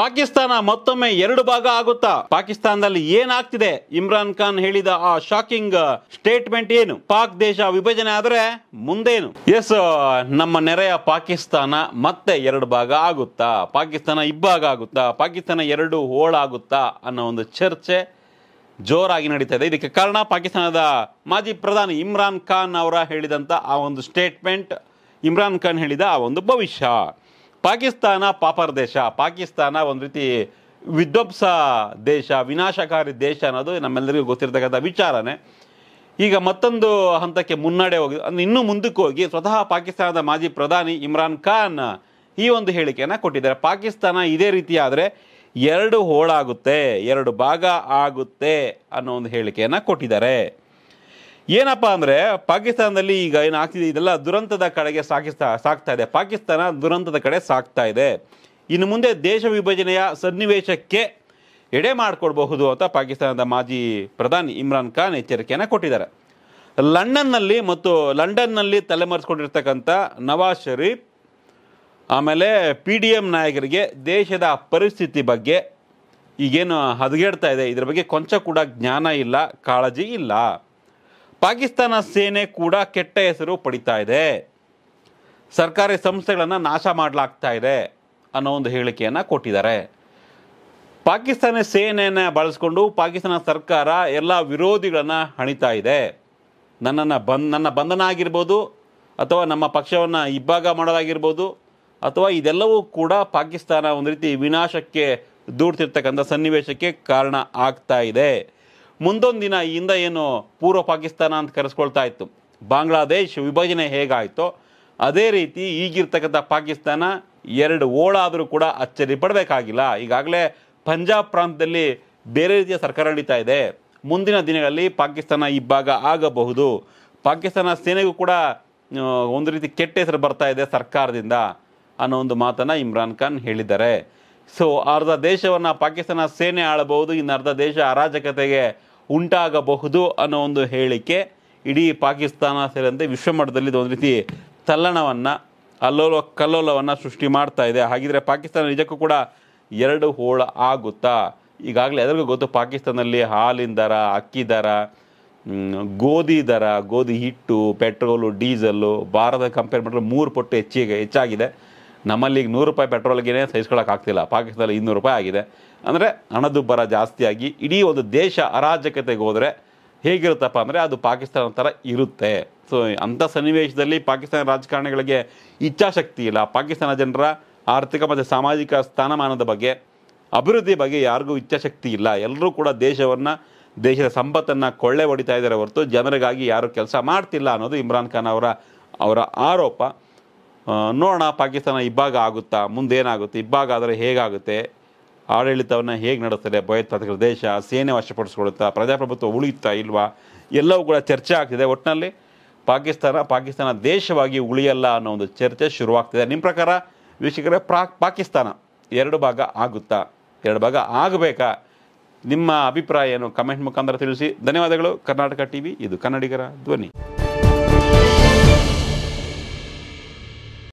ಪಾಕಿಸ್ತಾನ ಮತ್ತೊಮ್ಮೆ ಎರಡು ಭಾಗ ಆಗುತ್ತಾ ಪಾಕಿಸ್ತಾನದಲ್ಲಿ ಏನಾಗ್ತಿದೆ ಇಮ್ರಾನ್ ಖಾನ್ ಹೇಳಿದ ಆ ಶಾಕಿಂಗ್ ಸ್ಟೇಟ್ಮೆಂಟ್ ಏನು ಪಾಕ್ ದೇಶ ವಿಭಜನೆ ಆದರೆ ಮುಂದೇನು ಎಸ್ ನಮ್ಮ ನೆರೆಯ ಪಾಕಿಸ್ತಾನ ಮತ್ತೆ ಎರಡು ಭಾಗ ಆಗುತ್ತಾ ಪಾಕಿಸ್ತಾನ ಇಬ್ಬಾಗ ಆಗುತ್ತಾ ಪಾಕಿಸ್ತಾನ ಎರಡು ಹೋಳಾಗುತ್ತಾ ಅನ್ನೋ ಒಂದು ಚರ್ಚೆ ಜೋರಾಗಿ ನಡೀತಾ ಇದೆ ಇದಕ್ಕೆ ಕಾರಣ ಪಾಕಿಸ್ತಾನದ ಮಾಜಿ ಪ್ರಧಾನಿ ಇಮ್ರಾನ್ ಖಾನ್ ಅವರ ಹೇಳಿದಂತ ಆ ಒಂದು ಸ್ಟೇಟ್ಮೆಂಟ್ ಇಮ್ರಾನ್ ಖಾನ್ ಹೇಳಿದ ಆ ಒಂದು ಭವಿಷ್ಯ ಪಾಕಿಸ್ತಾನ ಪಾಪರ್ ದೇಶ ಪಾಕಿಸ್ತಾನ ಒಂದು ರೀತಿ ವಿಧ್ವಂಸ ದೇಶ ವಿನಾಶಕಾರಿ ದೇಶ ಅನ್ನೋದು ನಮ್ಮೆಲ್ಲರಿಗೂ ಗೊತ್ತಿರತಕ್ಕಂಥ ವಿಚಾರನೇ ಈಗ ಮತ್ತೊಂದು ಹಂತಕ್ಕೆ ಮುನ್ನಡೆ ಹೋಗಿ ಅಂದರೆ ಇನ್ನೂ ಮುಂದಕ್ಕೆ ಹೋಗಿ ಸ್ವತಃ ಪಾಕಿಸ್ತಾನದ ಮಾಜಿ ಪ್ರಧಾನಿ ಇಮ್ರಾನ್ ಖಾನ್ ಈ ಒಂದು ಹೇಳಿಕೆಯನ್ನು ಕೊಟ್ಟಿದ್ದಾರೆ ಪಾಕಿಸ್ತಾನ ಇದೇ ರೀತಿ ಆದರೆ ಎರಡು ಹೋಳಾಗುತ್ತೆ ಎರಡು ಭಾಗ ಆಗುತ್ತೆ ಅನ್ನೋ ಒಂದು ಹೇಳಿಕೆಯನ್ನು ಕೊಟ್ಟಿದ್ದಾರೆ ಏನಪ್ಪ ಅಂದರೆ ಪಾಕಿಸ್ತಾನದಲ್ಲಿ ಈಗ ಏನು ಆಗ್ತಿದೆ ಇದೆಲ್ಲ ದುರಂತದ ಕಡೆಗೆ ಸಾಕಿಸ್ತಾ ಸಾಕ್ತಾ ಇದೆ ಪಾಕಿಸ್ತಾನ ದುರಂತದ ಕಡೆ ಸಾಕ್ತಾ ಇದೆ ಇನ್ನು ಮುಂದೆ ದೇಶ ವಿಭಜನೆಯ ಸನ್ನಿವೇಶಕ್ಕೆ ಎಡೆ ಮಾಡಿಕೊಡಬಹುದು ಅಂತ ಪಾಕಿಸ್ತಾನದ ಮಾಜಿ ಪ್ರಧಾನಿ ಇಮ್ರಾನ್ ಖಾನ್ ಎಚ್ಚರಿಕೆಯನ್ನು ಕೊಟ್ಟಿದ್ದಾರೆ ಲಂಡನ್ನಲ್ಲಿ ಮತ್ತು ಲಂಡನ್ನಲ್ಲಿ ತಲೆಮರೆಸ್ಕೊಂಡಿರ್ತಕ್ಕಂಥ ನವಾಜ್ ಶರೀಫ್ ಆಮೇಲೆ ಪಿ ಡಿ ಎಮ್ ನಾಯಕರಿಗೆ ದೇಶದ ಪರಿಸ್ಥಿತಿ ಬಗ್ಗೆ ಈಗೇನು ಹದಗೆಡ್ತಾ ಇದೆ ಇದರ ಬಗ್ಗೆ ಕೊಂಚ ಕೂಡ ಜ್ಞಾನ ಇಲ್ಲ ಕಾಳಜಿ ಇಲ್ಲ ಪಾಕಿಸ್ತಾನ ಸೇನೆ ಕೂಡ ಕೆಟ್ಟ ಹೆಸರು ಪಡಿತಾ ಇದೆ ಸರ್ಕಾರಿ ಸಂಸ್ಥೆಗಳನ್ನು ನಾಶ ಮಾಡಲಾಗ್ತಾ ಇದೆ ಅನ್ನೋ ಒಂದು ಹೇಳಿಕೆಯನ್ನು ಕೊಟ್ಟಿದ್ದಾರೆ ಪಾಕಿಸ್ತಾನಿ ಸೇನೆಯನ್ನು ಬಳಸ್ಕೊಂಡು ಪಾಕಿಸ್ತಾನ ಸರ್ಕಾರ ಎಲ್ಲ ವಿರೋಧಿಗಳನ್ನು ಹಣಿತಾ ಇದೆ ನನ್ನನ್ನು ಬಂದ್ ನನ್ನ ಬಂಧನ ಆಗಿರ್ಬೋದು ಅಥವಾ ನಮ್ಮ ಪಕ್ಷವನ್ನು ಇಬ್ಬಾಗ ಮಾಡೋದಾಗಿರ್ಬೋದು ಅಥವಾ ಇದೆಲ್ಲವೂ ಕೂಡ ಪಾಕಿಸ್ತಾನ ಒಂದು ರೀತಿ ವಿನಾಶಕ್ಕೆ ದೂಡ್ತಿರ್ತಕ್ಕಂಥ ಸನ್ನಿವೇಶಕ್ಕೆ ಕಾರಣ ಆಗ್ತಾ ಇದೆ ಮುಂದೊಂದು ದಿನ ಇಂದ ಏನು ಪೂರ್ವ ಪಾಕಿಸ್ತಾನ ಅಂತ ಕರೆಸ್ಕೊಳ್ತಾ ಇತ್ತು ಬಾಂಗ್ಲಾದೇಶ್ ವಿಭಜನೆ ಹೇಗಾಯಿತೋ ಅದೇ ರೀತಿ ಈಗಿರ್ತಕ್ಕಂಥ ಪಾಕಿಸ್ತಾನ ಎರಡು ಓಳಾದರೂ ಕೂಡ ಅಚ್ಚರಿ ಪಡಬೇಕಾಗಿಲ್ಲ ಈಗಾಗಲೇ ಪಂಜಾಬ್ ಪ್ರಾಂತದಲ್ಲಿ ಬೇರೆ ರೀತಿಯ ಸರ್ಕಾರ ನಡೀತಾ ಇದೆ ಮುಂದಿನ ದಿನಗಳಲ್ಲಿ ಪಾಕಿಸ್ತಾನ ಈ ಭಾಗ ಆಗಬಹುದು ಪಾಕಿಸ್ತಾನ ಸೇನೆಗೂ ಕೂಡ ಒಂದು ರೀತಿ ಕೆಟ್ಟ ಹೆಸರು ಬರ್ತಾ ಇದೆ ಸರ್ಕಾರದಿಂದ ಅನ್ನೋ ಒಂದು ಮಾತನ್ನು ಇಮ್ರಾನ್ ಖಾನ್ ಹೇಳಿದ್ದಾರೆ ಸೊ ಅರ್ಧ ದೇಶವನ್ನು ಪಾಕಿಸ್ತಾನ ಸೇನೆ ಆಳಬಹುದು ಇನ್ನು ಅರ್ಧ ದೇಶ ಅರಾಜಕತೆಗೆ ಉಂಟಾಗಬಹುದು ಅನ್ನೋ ಒಂದು ಹೇಳಿಕೆ ಇಡೀ ಪಾಕಿಸ್ತಾನ ಸೇರಿದಂತೆ ವಿಶ್ವಮಟ್ಟದಲ್ಲಿ ಇದೊಂದು ರೀತಿ ತಲ್ಲಣವನ್ನು ಅಲ್ಲೋಲ ಕಲ್ಲೋಲವನ್ನು ಸೃಷ್ಟಿ ಮಾಡ್ತಾ ಇದೆ ಹಾಗಿದ್ರೆ ಪಾಕಿಸ್ತಾನ ನಿಜಕ್ಕೂ ಕೂಡ ಎರಡು ಹೋಳ ಆಗುತ್ತಾ ಈಗಾಗಲೇ ಎಲ್ಲರಿಗೂ ಗೊತ್ತು ಪಾಕಿಸ್ತಾನದಲ್ಲಿ ಹಾಲಿನ ದರ ಅಕ್ಕಿ ದರ ಗೋಧಿ ದರ ಗೋಧಿ ಹಿಟ್ಟು ಪೆಟ್ರೋಲು ಡೀಸಲ್ಲು ಭಾರತ ಕಂಪೇರ್ ಮಾಡಿದ್ರೆ ಮೂರು ಪಟ್ಟು ಹೆಚ್ಚಿಗೆ ಹೆಚ್ಚಾಗಿದೆ ನಮ್ಮಲ್ಲಿ ಈಗ ನೂರು ರೂಪಾಯಿ ಪೆಟ್ರೋಲ್ಗೆ ಸಹಿಸ್ಕೊಳ್ಳೋಕ್ಕಾಗ್ತಿಲ್ಲ ಪಾಕಿಸ್ತಾನದಲ್ಲಿ ಇನ್ನೂರು ರೂಪಾಯಿ ಆಗಿದೆ ಅಂದರೆ ಹಣದುಬ್ಬರ ಜಾಸ್ತಿಯಾಗಿ ಇಡೀ ಒಂದು ದೇಶ ಅರಾಜಕತೆಗೆ ಹೋದರೆ ಹೇಗಿರುತ್ತಪ್ಪ ಅಂದರೆ ಅದು ಪಾಕಿಸ್ತಾನ ಥರ ಇರುತ್ತೆ ಸೊ ಅಂಥ ಸನ್ನಿವೇಶದಲ್ಲಿ ಪಾಕಿಸ್ತಾನ ರಾಜಕಾರಣಿಗಳಿಗೆ ಇಚ್ಛಾಶಕ್ತಿ ಇಲ್ಲ ಪಾಕಿಸ್ತಾನ ಜನರ ಆರ್ಥಿಕ ಮತ್ತು ಸಾಮಾಜಿಕ ಸ್ಥಾನಮಾನದ ಬಗ್ಗೆ ಅಭಿವೃದ್ಧಿ ಬಗ್ಗೆ ಯಾರಿಗೂ ಇಚ್ಛಾಶಕ್ತಿ ಇಲ್ಲ ಎಲ್ಲರೂ ಕೂಡ ದೇಶವನ್ನು ದೇಶದ ಸಂಪತ್ತನ್ನು ಕೊಳ್ಳೆ ಹೊಡಿತಾ ಇದ್ದಾರೆ ಹೊರತು ಜನರಿಗಾಗಿ ಯಾರೂ ಕೆಲಸ ಮಾಡ್ತಿಲ್ಲ ಅನ್ನೋದು ಇಮ್ರಾನ್ ಖಾನ್ ಅವರ ಅವರ ಆರೋಪ ನೋಡೋಣ ಪಾಕಿಸ್ತಾನ ಇಬ್ಬಾಗ ಆಗುತ್ತಾ ಮುಂದೇನಾಗುತ್ತೆ ಇಬ್ಬಾಗ ಆದರೆ ಹೇಗಾಗುತ್ತೆ ಆಡಳಿತವನ್ನು ಹೇಗೆ ನಡೆಸ್ತಾರೆ ಭಯೋತ್ಪಾದಕರ ದೇಶ ಸೇನೆ ವಶಪಡಿಸ್ಕೊಳ್ಳುತ್ತಾ ಪ್ರಜಾಪ್ರಭುತ್ವ ಉಳಿಯುತ್ತಾ ಇಲ್ವಾ ಎಲ್ಲವೂ ಕೂಡ ಚರ್ಚೆ ಆಗ್ತಿದೆ ಒಟ್ಟಿನಲ್ಲಿ ಪಾಕಿಸ್ತಾನ ಪಾಕಿಸ್ತಾನ ದೇಶವಾಗಿ ಉಳಿಯಲ್ಲ ಅನ್ನೋ ಒಂದು ಚರ್ಚೆ ಶುರುವಾಗ್ತಿದೆ ನಿಮ್ಮ ಪ್ರಕಾರ ವೀಕ್ಷಕರೇ ಪ್ರಾ ಪಾಕಿಸ್ತಾನ ಎರಡು ಭಾಗ ಆಗುತ್ತಾ ಎರಡು ಭಾಗ ಆಗಬೇಕಾ ನಿಮ್ಮ ಅಭಿಪ್ರಾಯ ಏನು ಕಮೆಂಟ್ ಮುಖಾಂತರ ತಿಳಿಸಿ ಧನ್ಯವಾದಗಳು ಕರ್ನಾಟಕ ಟಿ ಇದು ಕನ್ನಡಿಗರ ಧ್ವನಿ